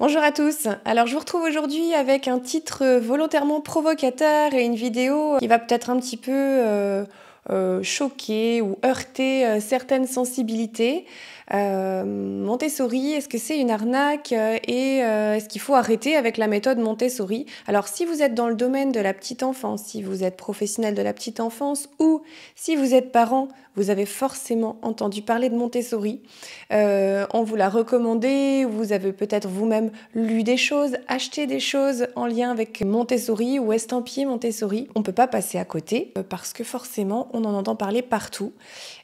Bonjour à tous. Alors je vous retrouve aujourd'hui avec un titre volontairement provocateur et une vidéo qui va peut-être un petit peu euh, euh, choquer ou heurter euh, certaines sensibilités. Euh, Montessori, est-ce que c'est une arnaque euh, et euh, est-ce qu'il faut arrêter avec la méthode Montessori Alors si vous êtes dans le domaine de la petite enfance, si vous êtes professionnel de la petite enfance ou si vous êtes parent, vous avez forcément entendu parler de Montessori. on vous l'a recommandé, vous avez peut-être vous-même lu des choses, acheté des choses en lien avec Montessori ou estampillé Montessori. On ne peut pas passer à côté parce que forcément on en entend parler partout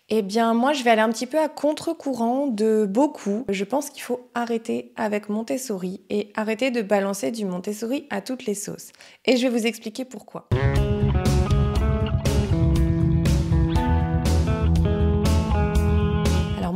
eh bien, moi, je vais aller un petit peu à contre-courant de beaucoup. Je pense qu'il faut arrêter avec Montessori et arrêter de balancer du Montessori à toutes les sauces. Et je vais vous expliquer pourquoi.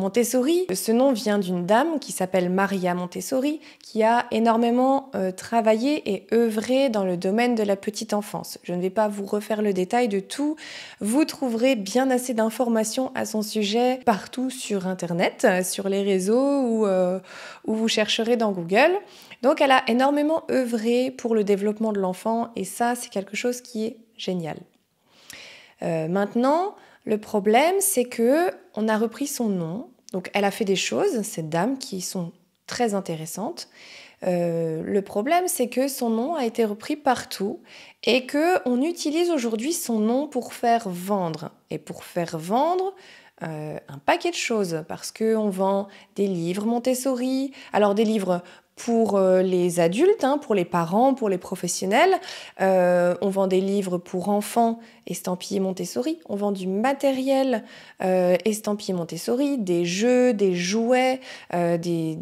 Montessori. Ce nom vient d'une dame qui s'appelle Maria Montessori, qui a énormément euh, travaillé et œuvré dans le domaine de la petite enfance. Je ne vais pas vous refaire le détail de tout. Vous trouverez bien assez d'informations à son sujet partout sur Internet, sur les réseaux ou euh, où vous chercherez dans Google. Donc elle a énormément œuvré pour le développement de l'enfant et ça c'est quelque chose qui est génial. Euh, maintenant, le problème, c'est que on a repris son nom. Donc, elle a fait des choses, cette dame, qui sont très intéressantes. Euh, le problème, c'est que son nom a été repris partout et que on utilise aujourd'hui son nom pour faire vendre et pour faire vendre. Euh, un paquet de choses parce que on vend des livres Montessori, alors des livres pour euh, les adultes, hein, pour les parents, pour les professionnels. Euh, on vend des livres pour enfants estampillés Montessori. On vend du matériel euh, estampillé Montessori, des jeux, des jouets, des,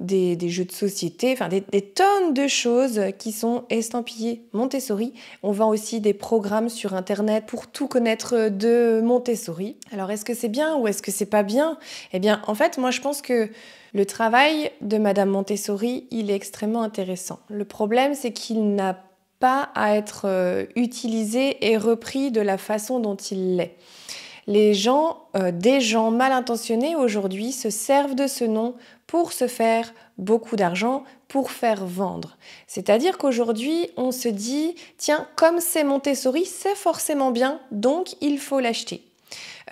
des, jeux de société, enfin des, des, tonnes de choses qui sont estampillées Montessori. On vend aussi des programmes sur Internet pour tout connaître de Montessori. Alors est-ce que c'est bien ou est-ce que c'est pas bien Eh bien en fait moi je pense que... Le travail de Madame Montessori, il est extrêmement intéressant. Le problème, c'est qu'il n'a pas à être euh, utilisé et repris de la façon dont il l'est. Les gens, euh, des gens mal intentionnés aujourd'hui, se servent de ce nom pour se faire beaucoup d'argent, pour faire vendre. C'est-à-dire qu'aujourd'hui, on se dit, tiens, comme c'est Montessori, c'est forcément bien, donc il faut l'acheter.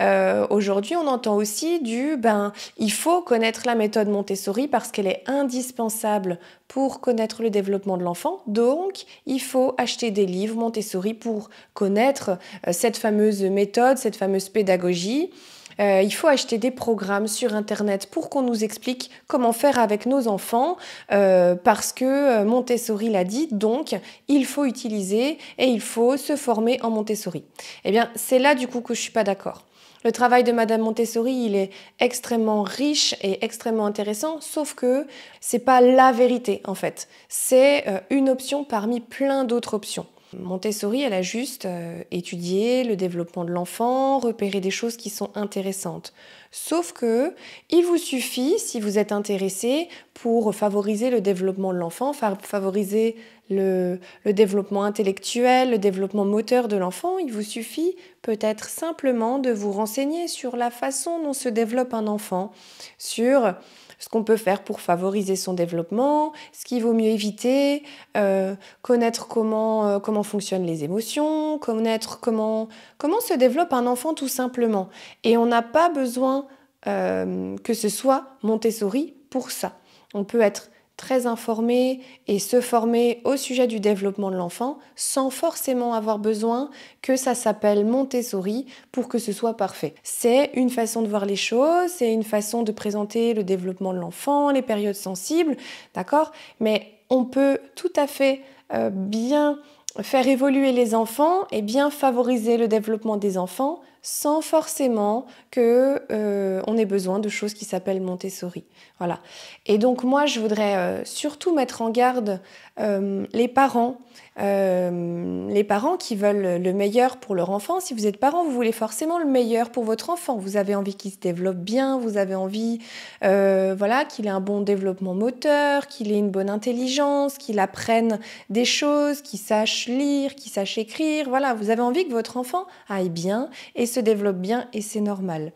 Euh, aujourd'hui, on entend aussi du ben, il faut connaître la méthode Montessori parce qu'elle est indispensable pour connaître le développement de l'enfant. Donc, il faut acheter des livres Montessori pour connaître euh, cette fameuse méthode, cette fameuse pédagogie. Euh, il faut acheter des programmes sur Internet pour qu'on nous explique comment faire avec nos enfants, euh, parce que euh, Montessori l'a dit, donc il faut utiliser et il faut se former en Montessori. Eh bien, c'est là du coup que je suis pas d'accord. Le travail de Madame Montessori, il est extrêmement riche et extrêmement intéressant, sauf que c'est pas la vérité en fait. C'est euh, une option parmi plein d'autres options. Montessori, elle a juste euh, étudié le développement de l'enfant, repéré des choses qui sont intéressantes. Sauf que il vous suffit, si vous êtes intéressé, pour favoriser le développement de l'enfant, favoriser le, développement intellectuel, le développement moteur de l'enfant, il vous suffit peut-être simplement de vous renseigner sur la façon dont se développe un enfant, sur ce qu'on peut faire pour favoriser son développement, ce qu'il vaut mieux éviter, euh, connaître comment, euh, comment fonctionnent les émotions, connaître comment, comment se développe un enfant tout simplement. Et on n'a pas besoin euh, que ce soit Montessori pour ça. On peut être très informé et se former au sujet du développement de l'enfant sans forcément avoir besoin que ça s'appelle Montessori pour que ce soit parfait. C'est une façon de voir les choses, c'est une façon de présenter le développement de l'enfant, les périodes sensibles, d'accord Mais on peut tout à fait euh, bien faire évoluer les enfants et bien favoriser le développement des enfants sans forcément qu'on euh, ait besoin de choses qui s'appellent Montessori. Voilà. Et donc moi je voudrais euh, surtout mettre en garde euh, les parents euh, les parents qui veulent le meilleur pour leur enfant, si vous êtes parent, vous voulez forcément le meilleur pour votre enfant. Vous avez envie qu'il se développe bien, vous avez envie euh, voilà, qu'il ait un bon développement moteur, qu'il ait une bonne intelligence, qu'il apprenne des choses, qu'il sache lire, qu'il sache écrire. Voilà, vous avez envie que votre enfant aille bien et se développe bien et c'est normal.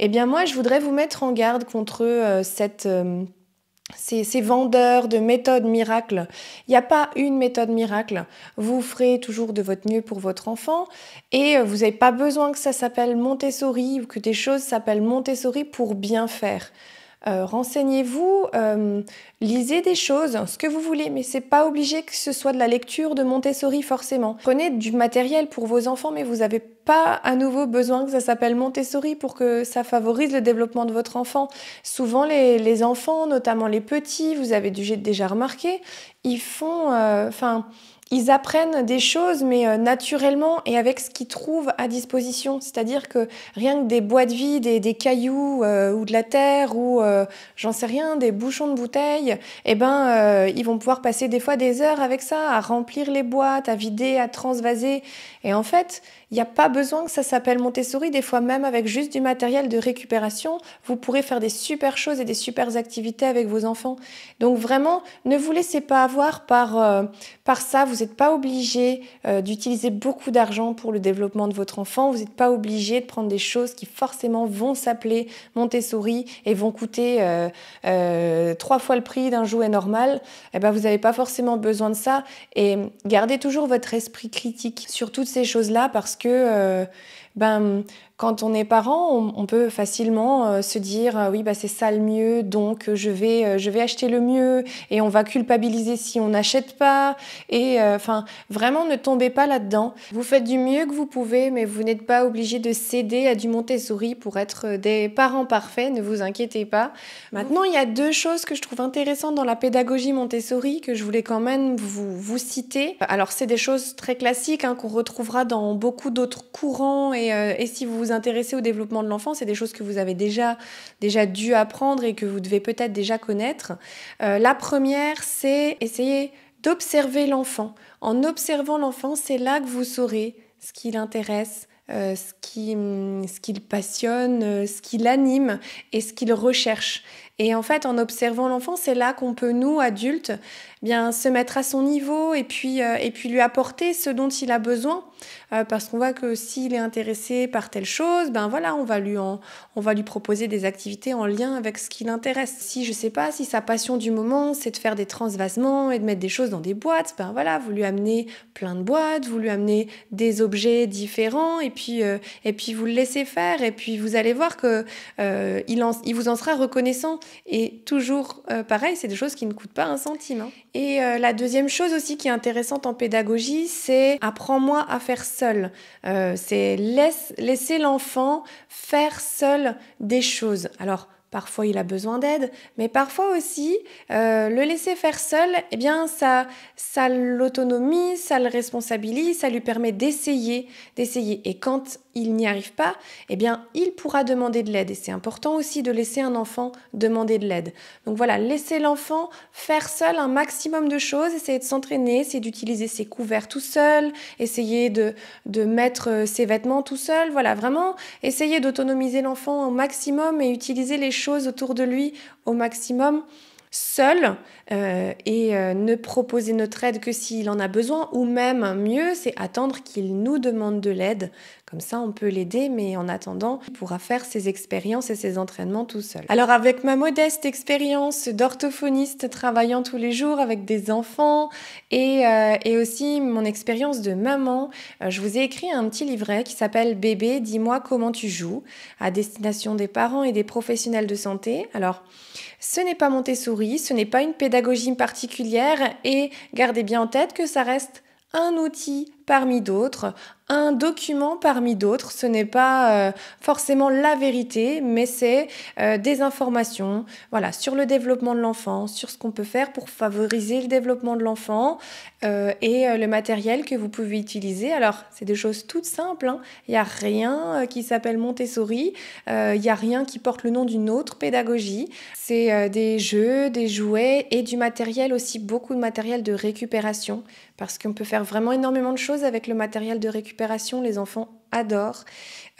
Eh bien moi, je voudrais vous mettre en garde contre euh, cette ces, vendeurs de méthodes miracles. Il n'y a pas une méthode miracle. Vous ferez toujours de votre mieux pour votre enfant et euh, vous n'avez pas besoin que ça s'appelle Montessori ou que des choses s'appellent Montessori pour bien faire. Euh, renseignez-vous, euh, lisez des choses, ce que vous voulez, mais c'est pas obligé que ce soit de la lecture de Montessori forcément. Prenez du matériel pour vos enfants, mais vous n'avez pas à nouveau besoin que ça s'appelle Montessori pour que ça favorise le développement de votre enfant. Souvent, les, les enfants, notamment les petits, vous avez déjà remarqué, ils font, euh, enfin ils apprennent des choses, mais euh, naturellement et avec ce qu'ils trouvent à disposition. C'est-à-dire que rien que des bois de vie, des cailloux euh, ou de la terre ou euh, j'en sais rien, des bouchons de bouteilles, eh ben, ils vont pouvoir passer des fois des heures avec ça, à remplir les boîtes, à vider, à transvaser. Et en fait, il n'y a pas besoin que ça s'appelle Montessori, des fois même avec juste du matériel de récupération, vous pourrez faire des super choses et des super activités avec vos enfants. Donc vraiment, ne vous laissez pas avoir par, euh, par ça, vous n'êtes pas obligé euh, d'utiliser beaucoup d'argent pour le développement de votre enfant, vous n'êtes pas obligé de prendre des choses qui forcément vont s'appeler Montessori et vont coûter euh, trois fois le prix d'un jouet normal. Et eh ben, vous n'avez pas forcément besoin de ça et gardez toujours votre esprit critique sur toutes ces choses-là parce que que euh, ben, quand on est parent, on, peut facilement euh, se dire euh, oui, bah, c'est ça le mieux, donc je vais, je vais acheter le mieux et on va culpabiliser si on n'achète pas. Et enfin, vraiment, ne tombez pas là-dedans. Vous faites du mieux que vous pouvez, mais vous n'êtes pas obligé de céder à du Montessori pour être des parents parfaits, ne vous inquiétez pas. Maintenant, il y a deux choses que je trouve intéressantes dans la pédagogie Montessori que je voulais quand même vous, vous citer. Alors, c'est des choses très classiques hein, qu'on retrouvera dans beaucoup d'autres courants euh, et, si vous vous intéressez au développement de l'enfant, c'est des choses que vous avez déjà, déjà dû apprendre et que vous devez peut-être déjà connaître. Euh, la première, c'est essayer d'observer l'enfant. En observant l'enfant, c'est là que vous saurez ce qui l'intéresse, euh, ce qui, ce passionne, ce qui l'anime et ce qu'il recherche. Et en fait, en observant l'enfant, c'est là qu'on peut, nous, adultes, eh bien se mettre à son niveau et puis, euh, et puis lui apporter ce dont il a besoin. Euh, parce qu'on voit que s'il est intéressé par telle chose, ben voilà, on va lui, on va lui proposer des activités en lien avec ce qui l'intéresse. Si, je sais pas, si sa passion du moment, c'est de faire des transvasements et de mettre des choses dans des boîtes, ben voilà, vous lui amenez plein de boîtes, vous lui amenez des objets différents et puis, euh, et puis vous le laissez faire et puis vous allez voir que il, il vous en sera reconnaissant. Et toujours euh, pareil, c'est des choses qui ne coûtent pas un centime. Hein. Et euh, la deuxième chose aussi qui est intéressante en pédagogie, c'est apprends-moi à faire seul. Euh, c'est laisser l'enfant faire seul des choses. Alors, Parfois, il a besoin d'aide, mais parfois aussi, le laisser faire seul, eh bien, ça, ça l'autonomie, ça le responsabilise, ça lui permet d'essayer, d'essayer. Et quand il n'y arrive pas, eh bien, il pourra demander de l'aide. Et c'est important aussi de laisser un enfant demander de l'aide. Donc voilà, laisser l'enfant faire seul un maximum de choses, essayer de s'entraîner, essayer d'utiliser ses couverts tout seul, essayer de, mettre euh, ses vêtements tout seul. Voilà, vraiment, essayer d'autonomiser l'enfant au maximum et utiliser les choses autour de lui au maximum seul euh, et euh, ne proposer notre aide que s'il en a besoin ou même mieux, c'est attendre qu'il nous demande de l'aide comme ça, on peut l'aider, mais en attendant, il pourra faire ses expériences et ses entraînements tout seul. Alors avec ma modeste expérience d'orthophoniste travaillant tous les jours avec des enfants et, euh, aussi mon expérience de maman, euh, je vous ai écrit un petit livret qui s'appelle Bébé, dis-moi comment tu joues, à destination des parents et des professionnels de santé. Alors, ce n'est pas souris ce n'est pas une pédagogie particulière et gardez bien en tête que ça reste un outil parmi d'autres, un document parmi d'autres. Ce n'est pas euh, forcément la vérité, mais c'est euh, des informations voilà, sur le développement de l'enfant, sur ce qu'on peut faire pour favoriser le développement de l'enfant euh, et le matériel que vous pouvez utiliser. Alors, c'est des choses toutes simples. Hein. Il n'y a rien qui s'appelle Montessori, il n'y a rien qui porte le nom d'une autre pédagogie. C'est des jeux, des jouets et du matériel aussi, beaucoup de matériel de récupération, parce qu'on peut faire vraiment énormément de choses avec le matériel de récupération, les enfants adorent.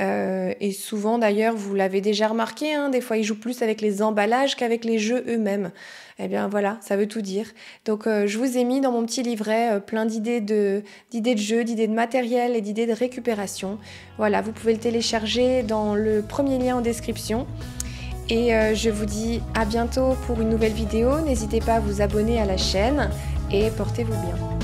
Euh, et souvent d'ailleurs, vous l'avez déjà remarqué, hein, des fois ils jouent plus avec les emballages qu'avec les jeux eux-mêmes. Eh bien voilà, ça veut tout dire. Donc euh, je vous ai mis dans mon petit livret euh, plein d'idées de, d'idées de jeux, d'idées de matériel et d'idées de récupération. Voilà, vous pouvez le télécharger dans le premier lien en description. Et je vous dis à bientôt pour une nouvelle vidéo. N'hésitez pas à vous abonner à la chaîne et portez-vous bien.